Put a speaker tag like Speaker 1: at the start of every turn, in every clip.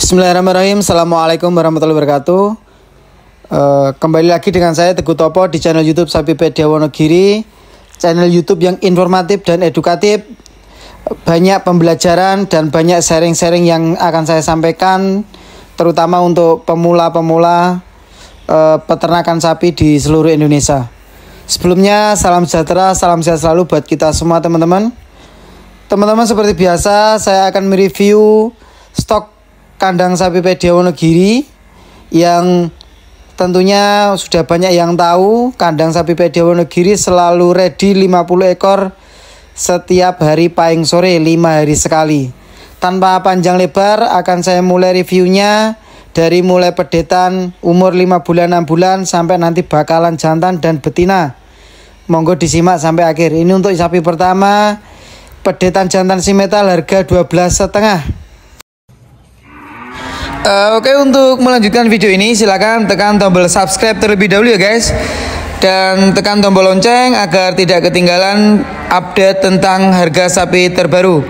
Speaker 1: Bismillahirrahmanirrahim Assalamualaikum warahmatullahi wabarakatuh uh, Kembali lagi dengan saya Teguh Topo di channel Youtube Sabipedia Wonogiri Channel Youtube yang informatif dan edukatif Banyak pembelajaran dan banyak sharing-sharing yang akan saya sampaikan Terutama untuk pemula-pemula uh, peternakan sapi di seluruh Indonesia Sebelumnya salam sejahtera, salam sehat selalu buat kita semua teman-teman Teman-teman seperti biasa saya akan mereview stok kandang sapi Pedia Wonogiri yang tentunya sudah banyak yang tahu kandang sapi Pedia Wonogiri selalu ready 50 ekor setiap hari paling sore 5 hari sekali. Tanpa panjang lebar akan saya mulai reviewnya dari mulai pedetan umur 5 bulan 6 bulan sampai nanti bakalan jantan dan betina. Monggo disimak sampai akhir. Ini untuk sapi pertama pedetan jantan simetal harga 12 setengah. Eh, oke okay, untuk melanjutkan video ini silahkan tekan tombol subscribe terlebih dahulu ya guys dan tekan tombol lonceng agar tidak ketinggalan update tentang harga sapi terbaru.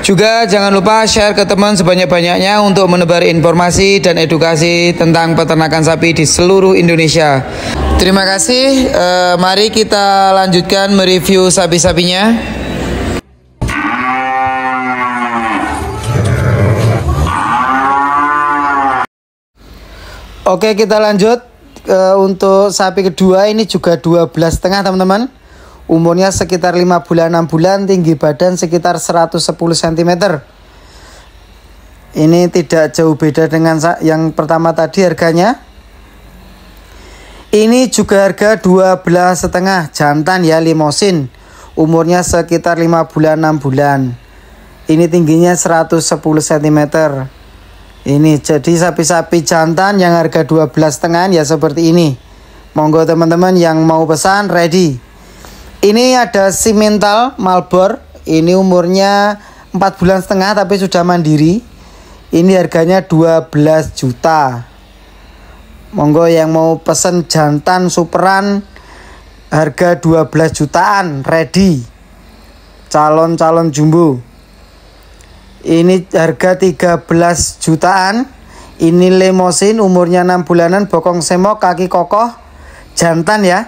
Speaker 1: Juga jangan lupa share ke teman sebanyak-banyaknya untuk menebar informasi dan edukasi tentang peternakan sapi di seluruh Indonesia. Terima kasih, uh, mari kita lanjutkan mereview sapi-sapinya. Oke kita lanjut e, untuk sapi kedua ini juga 12 setengah teman-teman Umurnya sekitar 5 bulan 6 bulan tinggi badan sekitar 110 cm Ini tidak jauh beda dengan yang pertama tadi harganya Ini juga harga 12 setengah jantan ya limosin Umurnya sekitar 5 bulan 6 bulan Ini tingginya 110 cm ini jadi sapi-sapi jantan yang harga 12 tengah ya seperti ini. Monggo teman-teman yang mau pesan ready. Ini ada si mental Malbor. Ini umurnya 4 bulan setengah tapi sudah mandiri. Ini harganya 12 juta. Monggo yang mau pesan jantan superan harga 12 jutaan ready. Calon-calon jumbo ini harga 13 jutaan ini lemosin umurnya 6 bulanan bokong semok kaki kokoh jantan ya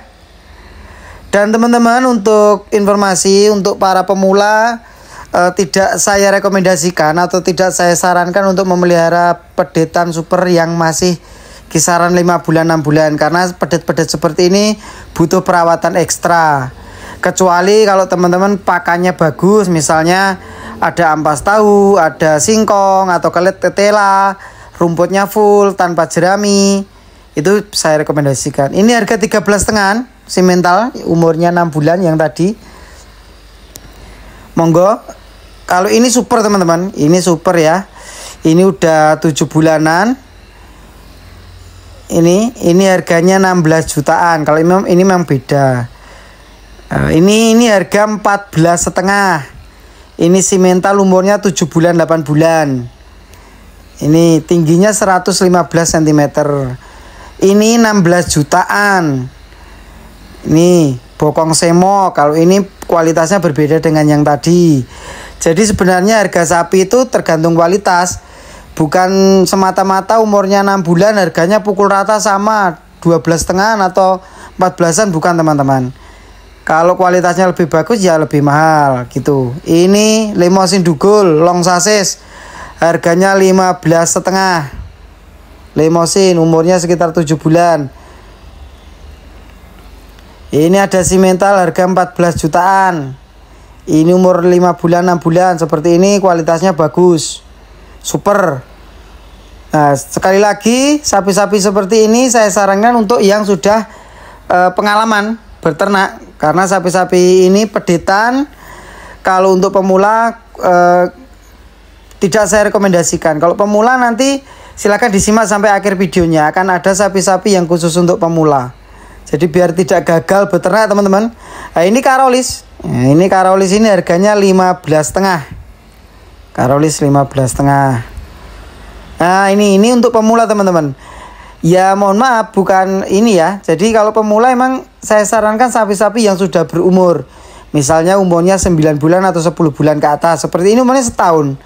Speaker 1: dan teman-teman untuk informasi untuk para pemula eh, tidak saya rekomendasikan atau tidak saya sarankan untuk memelihara pedetan super yang masih kisaran 5 bulan 6 bulan karena pedet-pedet seperti ini butuh perawatan ekstra kecuali kalau teman-teman pakannya bagus misalnya ada ampas tahu, ada singkong atau kelet tetela, rumputnya full tanpa jerami. Itu saya rekomendasikan. Ini harga 13 si simental, umurnya 6 bulan yang tadi. Monggo. Kalau ini super teman-teman, ini super ya. Ini udah 7 bulanan. Ini ini harganya 16 jutaan. Kalau ini, ini memang beda. Nah, ini ini harga 14 setengah ini si mental umurnya 7 bulan 8 bulan. Ini tingginya 115 cm. Ini 16 jutaan. Ini bokong semo. Kalau ini kualitasnya berbeda dengan yang tadi. Jadi sebenarnya harga sapi itu tergantung kualitas. Bukan semata-mata umurnya 6 bulan harganya pukul rata sama 12 setengah atau 14-an bukan teman-teman. Kalau kualitasnya lebih bagus ya lebih mahal gitu. Ini limosin dugul long sasis. Harganya 15 setengah. Limosin umurnya sekitar 7 bulan. Ini ada si mental harga 14 jutaan. Ini umur 5 bulan 6 bulan seperti ini kualitasnya bagus. Super. Nah, sekali lagi sapi-sapi seperti ini saya sarankan untuk yang sudah uh, pengalaman berternak karena sapi-sapi ini pedetan kalau untuk pemula eh, tidak saya rekomendasikan. Kalau pemula nanti silakan disimak sampai akhir videonya. Akan ada sapi-sapi yang khusus untuk pemula. Jadi biar tidak gagal beternak teman-teman. Nah, ini Karolis. Nah, ini Karolis ini harganya 15 tengah Karolis 15 tengah Nah, ini ini untuk pemula teman-teman. Ya mohon maaf bukan ini ya. Jadi kalau pemula emang saya sarankan sapi-sapi yang sudah berumur. Misalnya umurnya 9 bulan atau 10 bulan ke atas. Seperti ini umurnya setahun.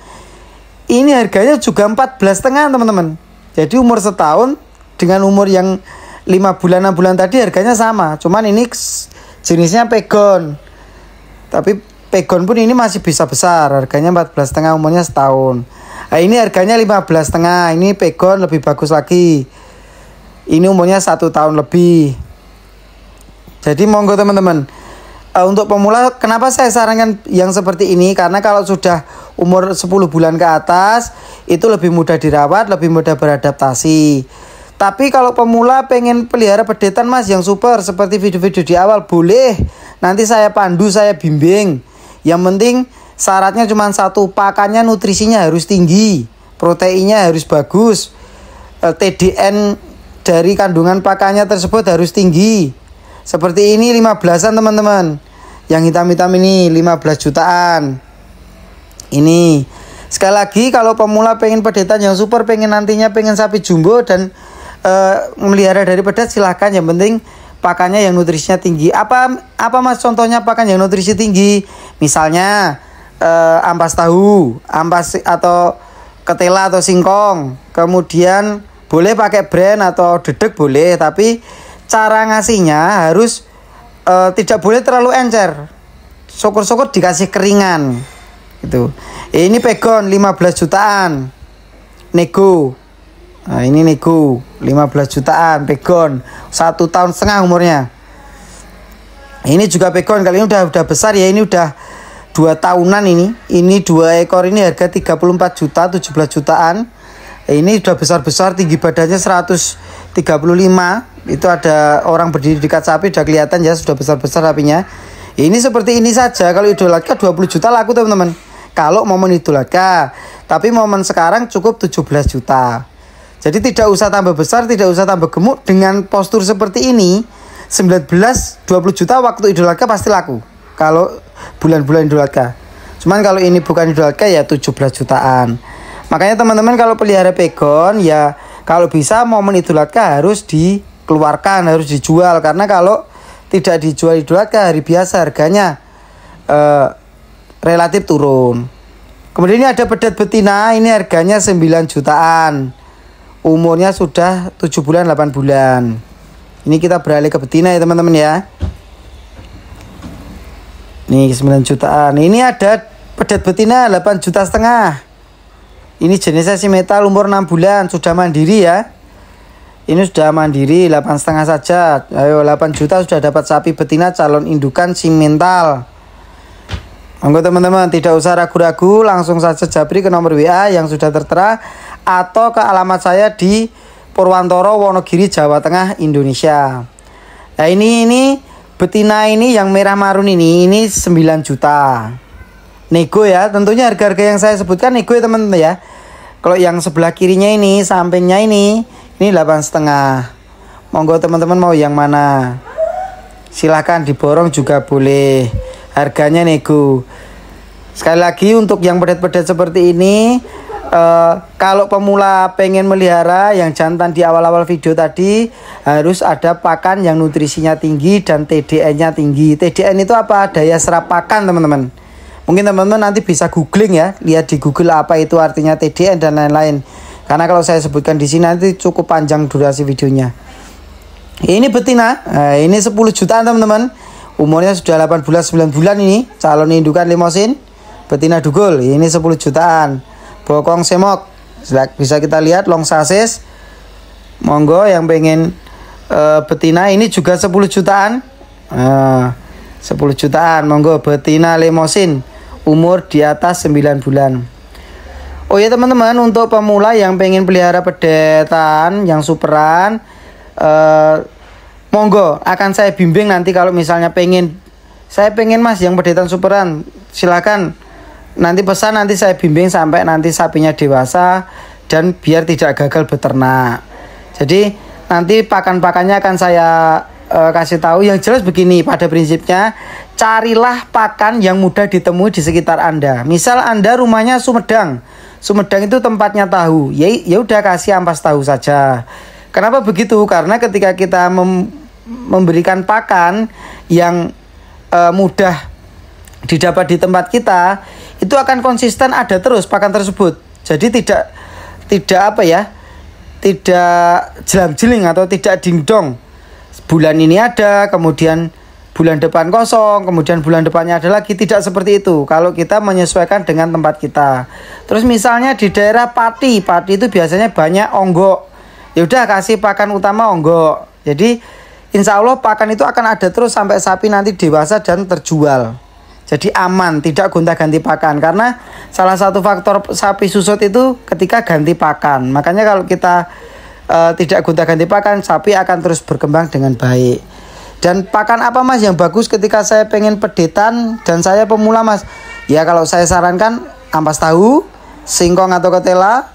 Speaker 1: Ini harganya juga 14 setengah teman-teman. Jadi umur setahun dengan umur yang 5 bulan 6 bulan tadi harganya sama. Cuman ini jenisnya pegon. Tapi pegon pun ini masih bisa besar. Harganya 14 setengah umurnya setahun. Nah, ini harganya 15 setengah. Ini pegon lebih bagus lagi ini umurnya satu tahun lebih. Jadi monggo teman-teman. Uh, untuk pemula, kenapa saya sarankan yang seperti ini? Karena kalau sudah umur 10 bulan ke atas, itu lebih mudah dirawat, lebih mudah beradaptasi. Tapi kalau pemula pengen pelihara pedetan mas yang super seperti video-video di awal boleh. Nanti saya pandu, saya bimbing. Yang penting syaratnya cuma satu, pakannya nutrisinya harus tinggi, proteinnya harus bagus, eh, TDN dari kandungan pakannya tersebut harus tinggi. Seperti ini 15-an teman-teman. Yang hitam-hitam ini 15 jutaan. Ini sekali lagi kalau pemula pengen pedetan yang super pengen nantinya pengen sapi jumbo dan e, memelihara dari pedet silahkan yang penting pakannya yang nutrisinya tinggi apa apa mas contohnya pakan yang nutrisi tinggi misalnya e, ampas tahu ampas atau ketela atau singkong kemudian boleh pakai brand atau dedek boleh tapi cara ngasihnya harus e, tidak boleh terlalu encer syukur-syukur dikasih keringan gitu ini pegon 15 jutaan nego nah, ini nego 15 jutaan pegon satu tahun setengah umurnya ini juga pegon kali ini udah udah besar ya ini udah dua tahunan ini ini dua ekor ini harga 34 juta 17 jutaan Eh, ini sudah besar-besar tinggi badannya 135 itu ada orang berdiri dekat sapi sudah kelihatan ya sudah besar-besar sapinya ya, ini seperti ini saja kalau idul 20 juta laku teman-teman kalau momen itu laka, tapi momen sekarang cukup 17 juta jadi tidak usah tambah besar tidak usah tambah gemuk dengan postur seperti ini 19 20 juta waktu idul pasti laku kalau bulan-bulan idul cuman kalau ini bukan idul ya 17 jutaan Makanya teman-teman kalau pelihara pegon ya kalau bisa momen Idul Adha harus dikeluarkan, harus dijual karena kalau tidak dijual Idul Adha hari biasa harganya uh, relatif turun. Kemudian ini ada pedet betina, ini harganya 9 jutaan. Umurnya sudah 7 bulan 8 bulan. Ini kita beralih ke betina ya teman-teman ya. Nih 9 jutaan. Ini ada pedet betina 8 juta setengah. Ini jenisnya si metal umur 6 bulan sudah mandiri ya. Ini sudah mandiri 8 setengah saja. Ayo 8 juta sudah dapat sapi betina calon indukan si mental. Monggo teman-teman tidak usah ragu-ragu langsung saja jabri ke nomor WA yang sudah tertera atau ke alamat saya di Purwantoro Wonogiri Jawa Tengah Indonesia. Nah ini ini betina ini yang merah marun ini ini 9 juta nego ya tentunya harga-harga yang saya sebutkan nego ya teman-teman ya kalau yang sebelah kirinya ini, sampingnya ini, ini delapan setengah. Monggo teman-teman mau yang mana? Silahkan diborong juga boleh. Harganya nego. Sekali lagi untuk yang pedet-pedet seperti ini, uh, kalau pemula pengen melihara yang jantan di awal-awal video tadi harus ada pakan yang nutrisinya tinggi dan TDN-nya tinggi. TDN itu apa? Daya serap pakan, teman-teman. Mungkin teman-teman nanti bisa googling ya, lihat di Google apa itu artinya TDN dan lain-lain. Karena kalau saya sebutkan di sini nanti cukup panjang durasi videonya. Ini betina, eh, ini 10 jutaan teman-teman. Umurnya sudah 8 bulan 9 bulan ini, calon indukan limosin. Betina dugul, ini 10 jutaan. Bokong semok, bisa kita lihat long sasis. Monggo yang pengen uh, betina ini juga 10 jutaan. Ah, uh, 10 jutaan monggo betina limosin umur di atas 9 bulan Oh ya teman-teman untuk pemula yang pengen pelihara pedetan yang superan eh, Monggo akan saya bimbing nanti kalau misalnya pengen Saya pengen mas yang pedetan superan silakan nanti pesan nanti saya bimbing sampai nanti sapinya dewasa dan biar tidak gagal beternak jadi nanti pakan-pakannya akan saya uh, kasih tahu yang jelas begini pada prinsipnya carilah pakan yang mudah ditemui di sekitar Anda. Misal Anda rumahnya Sumedang. Sumedang itu tempatnya tahu. Ya ya udah kasih ampas tahu saja. Kenapa begitu? Karena ketika kita mem memberikan pakan yang uh, mudah didapat di tempat kita, itu akan konsisten ada terus pakan tersebut. Jadi tidak tidak apa ya? Tidak jelam-jeling atau tidak dingdong bulan ini ada, kemudian bulan depan kosong, kemudian bulan depannya ada lagi. Tidak seperti itu. Kalau kita menyesuaikan dengan tempat kita. Terus misalnya di daerah Pati, Pati itu biasanya banyak onggok. Ya udah kasih pakan utama onggok. Jadi insya Allah pakan itu akan ada terus sampai sapi nanti dewasa dan terjual jadi aman tidak gonta ganti pakan karena salah satu faktor sapi susut itu ketika ganti pakan makanya kalau kita uh, tidak gonta-ganti pakan, sapi akan terus berkembang dengan baik. Dan pakan apa mas yang bagus ketika saya pengen pedetan dan saya pemula mas? Ya kalau saya sarankan ampas tahu, singkong atau ketela,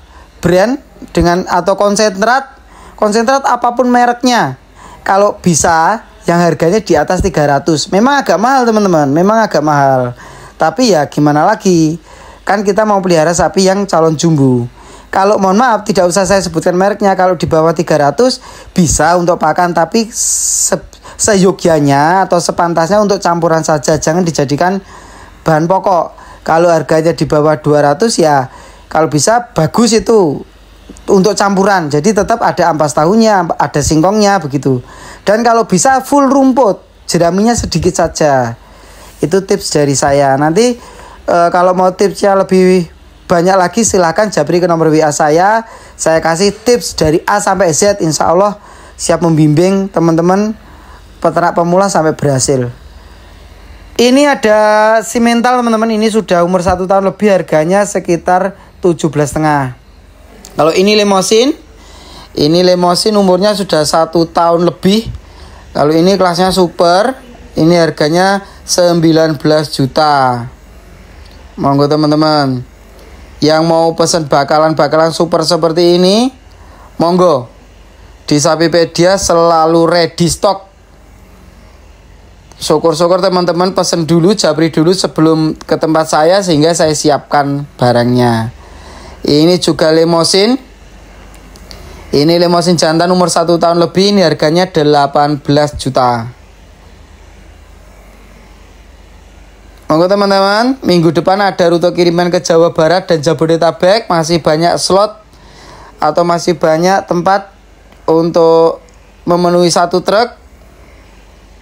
Speaker 1: brand dengan atau konsentrat, konsentrat apapun mereknya. Kalau bisa yang harganya di atas 300. Memang agak mahal teman-teman, memang agak mahal. Tapi ya gimana lagi? Kan kita mau pelihara sapi yang calon jumbo. Kalau mohon maaf tidak usah saya sebutkan mereknya kalau di bawah 300 bisa untuk pakan tapi se seyogianya atau sepantasnya untuk campuran saja jangan dijadikan bahan pokok. Kalau harganya di bawah 200 ya kalau bisa bagus itu untuk campuran. Jadi tetap ada ampas tahunya, ada singkongnya begitu. Dan kalau bisa full rumput, jeraminya sedikit saja. Itu tips dari saya. Nanti e, kalau mau tipsnya lebih banyak lagi silahkan jabri ke nomor WA saya. Saya kasih tips dari A sampai Z insya Allah siap membimbing teman-teman peternak pemula sampai berhasil. Ini ada si mental teman-teman ini sudah umur satu tahun lebih harganya sekitar 17 setengah. Kalau ini limosin ini limosin umurnya sudah satu tahun lebih. Kalau ini kelasnya super, ini harganya 19 juta. Monggo teman-teman yang mau pesen bakalan-bakalan super seperti ini, monggo. Di Sapipedia selalu ready stock. Syukur-syukur teman-teman pesen dulu, jabri dulu sebelum ke tempat saya sehingga saya siapkan barangnya. Ini juga limosin Ini limosin jantan umur 1 tahun lebih, ini harganya 18 juta. Monggo teman-teman, minggu depan ada rute kiriman ke Jawa Barat dan Jabodetabek, masih banyak slot atau masih banyak tempat untuk memenuhi satu truk.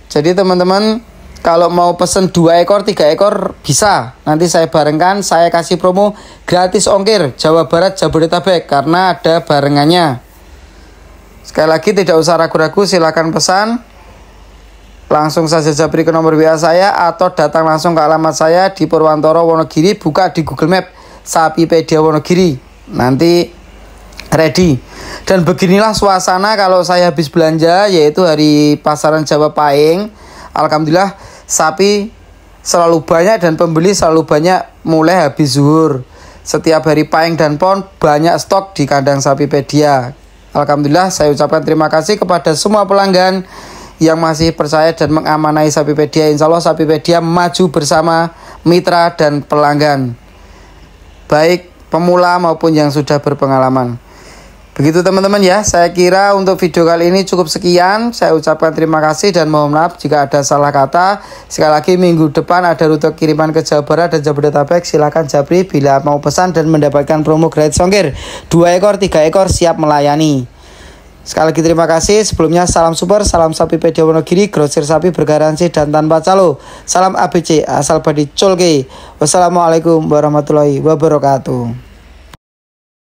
Speaker 1: Jadi teman-teman kalau mau pesen dua ekor, tiga ekor bisa. Nanti saya barengkan, saya kasih promo gratis ongkir Jawa Barat Jabodetabek karena ada barengannya. Sekali lagi tidak usah ragu-ragu, silakan pesan. Langsung saja japri ke nomor WA saya atau datang langsung ke alamat saya di Purwantoro Wonogiri. Buka di Google Map Sapipedia Wonogiri. Nanti ready. Dan beginilah suasana kalau saya habis belanja yaitu hari pasaran Jawa Pahing. Alhamdulillah sapi selalu banyak dan pembeli selalu banyak mulai habis zuhur. Setiap hari Pahing dan Pon banyak stok di kandang sapi pedia. Alhamdulillah saya ucapkan terima kasih kepada semua pelanggan yang masih percaya dan mengamanai Sapipedia. Insya Allah Sapipedia maju bersama mitra dan pelanggan, baik pemula maupun yang sudah berpengalaman. Begitu teman-teman ya, saya kira untuk video kali ini cukup sekian. Saya ucapkan terima kasih dan mohon maaf jika ada salah kata. Sekali lagi minggu depan ada rute kiriman ke Jawa Barat dan Jabodetabek. Silakan Jabri bila mau pesan dan mendapatkan promo gratis songkir. Dua ekor, tiga ekor siap melayani. Sekali lagi terima kasih. Sebelumnya salam super, salam sapi pedia Wonogiri, grosir sapi bergaransi dan tanpa calo. Salam ABC asal badi colke. Wassalamualaikum warahmatullahi wabarakatuh.